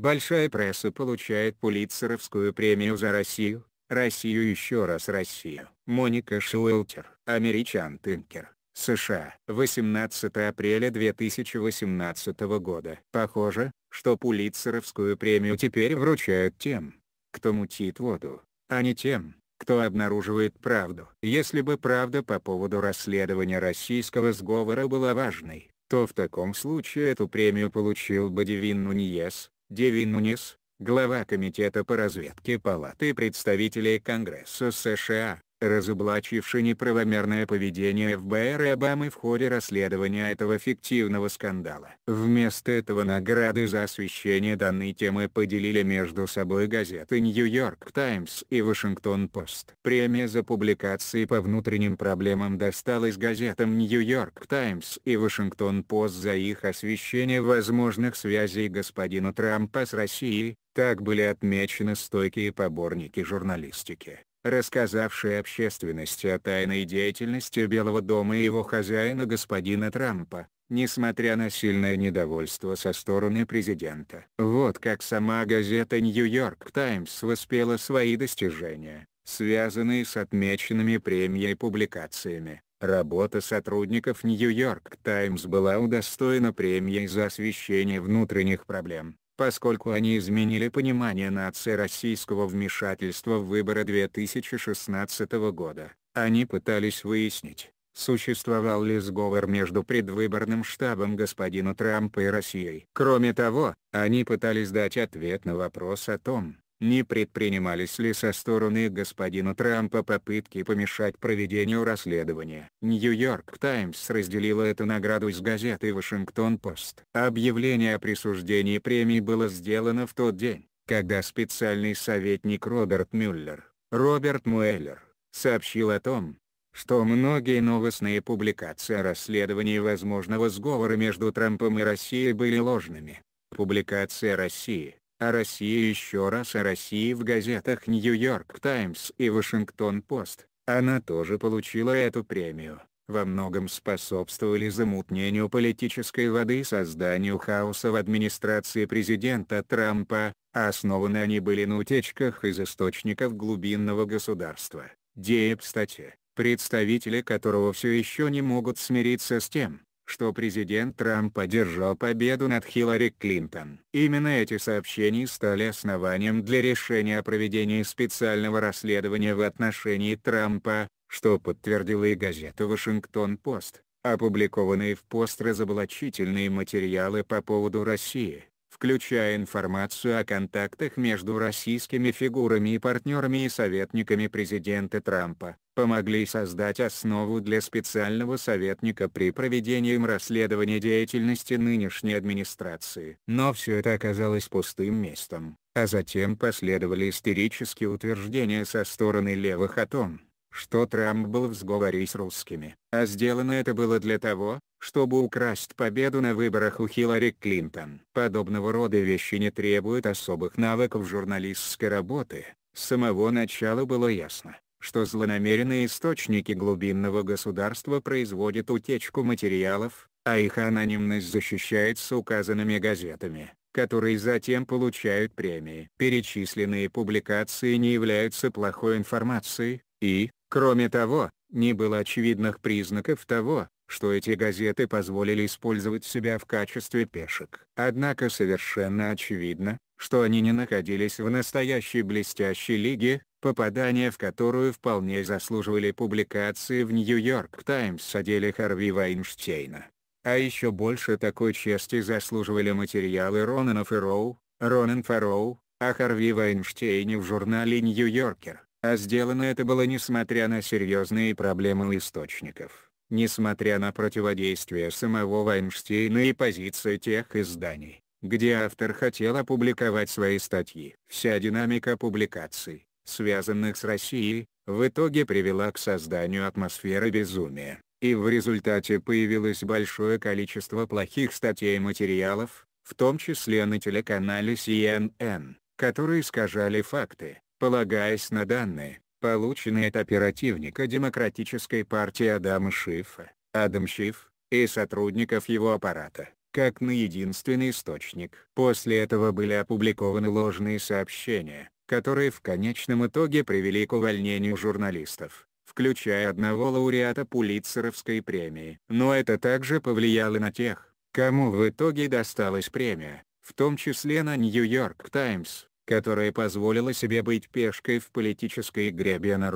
Большая пресса получает Пулитцеровскую премию за Россию, Россию еще раз Россию. Моника Шуэлтер, Американ Тинкер, США. 18 апреля 2018 года. Похоже, что Пулитцеровскую премию теперь вручают тем, кто мутит воду, а не тем, кто обнаруживает правду. Если бы правда по поводу расследования российского сговора была важной, то в таком случае эту премию получил бы Девин Нуньес, Девин Нунис, глава Комитета по разведке Палаты представителей Конгресса США, разоблачивший неправомерное поведение ФБР и Обамы в ходе расследования этого фиктивного скандала. Вместо этого награды за освещение данной темы поделили между собой газеты «Нью-Йорк Таймс» и «Вашингтон-Пост». Премия за публикации по внутренним проблемам досталась газетам «Нью-Йорк Таймс» и «Вашингтон-Пост» за их освещение возможных связей господина Трампа с Россией, так были отмечены стойкие поборники журналистики рассказавший общественности о тайной деятельности Белого дома и его хозяина господина Трампа, несмотря на сильное недовольство со стороны президента. Вот как сама газета «Нью-Йорк Таймс» воспела свои достижения, связанные с отмеченными премией публикациями. Работа сотрудников «Нью-Йорк Таймс» была удостоена премией за освещение внутренних проблем, поскольку они изменили понимание нации российского вмешательства в выборы 2016 года. Они пытались выяснить, существовал ли сговор между предвыборным штабом господина Трампа и Россией. Кроме того, они пытались дать ответ на вопрос о том, не предпринимались ли со стороны господина Трампа попытки помешать проведению расследования. Нью-Йорк Таймс разделила эту награду с газетой Вашингтон-Пост. Объявление о присуждении премии было сделано в тот день, когда специальный советник Роберт Мюллер, Роберт Муэллер, сообщил о том, что многие новостные публикации о расследовании возможного сговора между Трампом и Россией были ложными. Публикация России о России еще раз о России в газетах «Нью-Йорк Таймс» и «Вашингтон-Пост». Она тоже получила эту премию. Во многом способствовали замутнению политической воды и созданию хаоса в администрации президента Трампа, а основаны они были на утечках из источников глубинного государства. Диэп, статья, представители которого все еще не могут смириться с тем, что президент Трамп одержал победу над Хиллари Клинтон. Именно эти сообщения стали основанием для решения о проведении специального расследования в отношении Трампа, что подтвердила и газета «Вашингтон-Пост», опубликованные в пост разоблачительные материалы по поводу России включая информацию о контактах между российскими фигурами и партнерами и советниками президента Трампа, помогли создать основу для специального советника при проведении им расследования деятельности нынешней администрации. Но все это оказалось пустым местом, а затем последовали истерические утверждения со стороны левых о том, что Трамп был в сговоре с русскими, а сделано это было для того, чтобы украсть победу на выборах у Хиллари Клинтон. Подобного рода вещи не требуют особых навыков журналистской работы, с самого начала было ясно, что злонамеренные источники глубинного государства производят утечку материалов, а их анонимность защищается указанными газетами, которые затем получают премии. Перечисленные публикации не являются плохой информацией, и, кроме того, не было очевидных признаков того, что эти газеты позволили использовать себя в качестве пешек. Однако совершенно очевидно, что они не находились в настоящей блестящей лиге, попадание в которую вполне заслуживали публикации в Нью-Йорк Таймс о деле Харви Вайнштейна. А еще больше такой чести заслуживали материалы Ронана Фэрроу, Ронан Фароу, о Харви Вайнштейне в журнале «Нью-Йоркер», а сделано это было несмотря на серьезные проблемы источников, несмотря на противодействие самого Вайнштейна и позиции тех изданий, где автор хотел опубликовать свои статьи. Вся динамика публикаций, связанных с Россией, в итоге привела к созданию атмосферы безумия, и в результате появилось большое количество плохих статей и материалов, в том числе на телеканале CNN, которые искажали факты, полагаясь на данные, полученные от оперативника Демократической партии Адама Шифа, Адам Шиф, и сотрудников его аппарата, как на единственный источник. После этого были опубликованы ложные сообщения, которые в конечном итоге привели к увольнению журналистов включая одного лауреата Пулитцеровской премии. Но это также повлияло на тех, кому в итоге досталась премия, в том числе на Нью-Йорк Таймс, которая позволила себе быть пешкой в политической игре Бена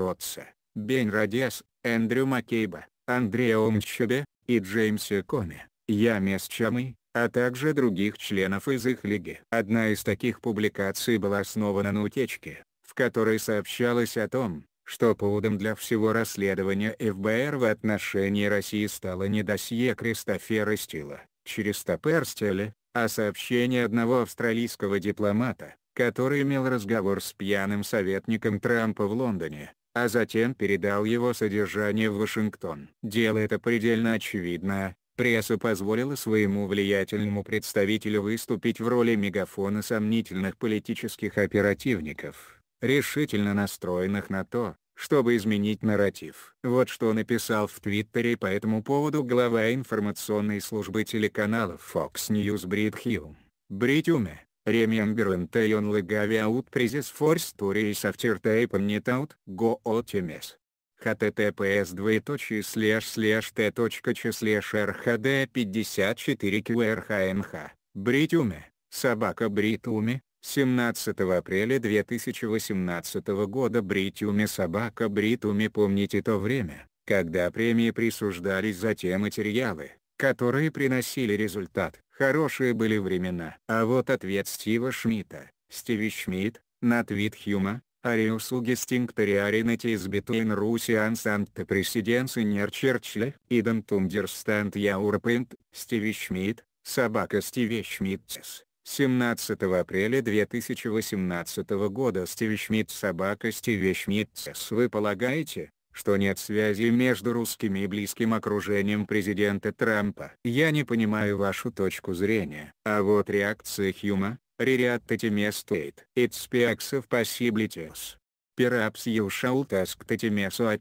Бен Радес, Эндрю Маккейба, Андреа Умчебе и Джеймса Коми. Ямес Чамы, а также других членов из их лиги. Одна из таких публикаций была основана на утечке, в которой сообщалось о том, что поводом для всего расследования ФБР в отношении России стало не досье Кристофера Стила, через Топерстеля, а сообщение одного австралийского дипломата, который имел разговор с пьяным советником Трампа в Лондоне, а затем передал его содержание в Вашингтон. Дело это предельно очевидно, Пресса позволила своему влиятельному представителю выступить в роли мегафона сомнительных политических оперативников, решительно настроенных на то, чтобы изменить нарратив. Вот что написал в Твиттере по этому поводу глава информационной службы телеканала Fox News Брит Хилл. Бритюме, Remember Тейон Лагави Аут Призис Форс Турис Афтертейпен Нетаут Го Отимес https двоеточие слэш слэш т точка ч слэш рхд 54 qrхнх, Бритюме, собака бритуме 17 апреля 2018 года Бритюме собака бритуме помните то время, когда премии присуждались за те материалы, которые приносили результат. Хорошие были времена. А вот ответ Стива Шмидта, Стиви Шмидт, на твит Хьюма, Ариусу Гестинктори из Битуин Русиан Санта Пресиденс Инер Черчле, Иден Тундерстант Яурпент, Стиви Шмидт, Собака Стиви Шмидтс. 17 апреля 2018 года Стиви Шмидт Собака Стиви Шмидтс. Вы полагаете, что нет связи между русскими и близким окружением президента Трампа. Я не понимаю вашу точку зрения. А вот реакция Хьюма, Reriatetemestate. It speaks of possibilities. Perhaps you shall task Tetemesu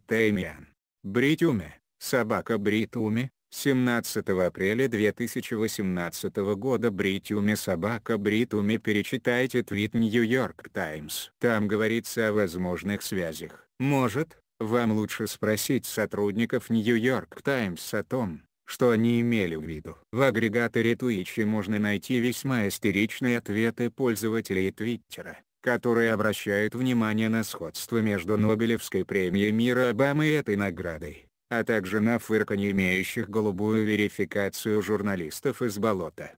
Бритуме, собака Бритуме, 17 апреля 2018 года Бритуме собака Бритуме перечитайте твит Нью-Йорк Таймс. Там говорится о возможных связях. Может, вам лучше спросить сотрудников Нью-Йорк Таймс о том, что они имели в виду. В агрегаторе Twitch можно найти весьма истеричные ответы пользователей Твиттера, которые обращают внимание на сходство между Нобелевской премией мира Обамы и этой наградой, а также на не имеющих голубую верификацию журналистов из болота.